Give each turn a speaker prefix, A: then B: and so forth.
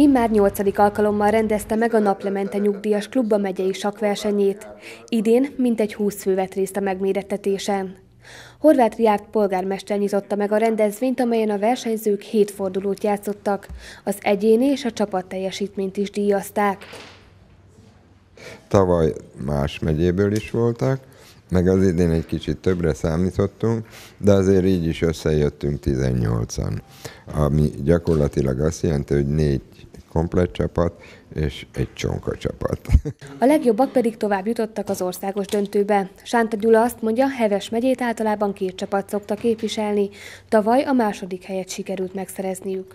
A: Immár nyolcadik alkalommal rendezte meg a Naplemente Nyugdíjas Klubba megyei sakversenyét. Idén mintegy húsz fő vett részt a megmérettetésen. Horváth Riárt polgármester nyitotta meg a rendezvényt, amelyen a versenyzők hét fordulót játszottak. Az egyéni és a csapat teljesítményt is díjazták.
B: Tavaly más megyéből is voltak, meg az idén egy kicsit többre számítottunk, de azért így is összejöttünk 18-an, ami gyakorlatilag azt jelenti, hogy négy komplet csapat, és egy csonka csapat.
C: A legjobbak
A: pedig tovább jutottak az országos döntőbe. Sánta Gyula azt mondja, Heves megyét általában két csapat szokta képviselni. Tavaly a második helyet sikerült megszerezniük.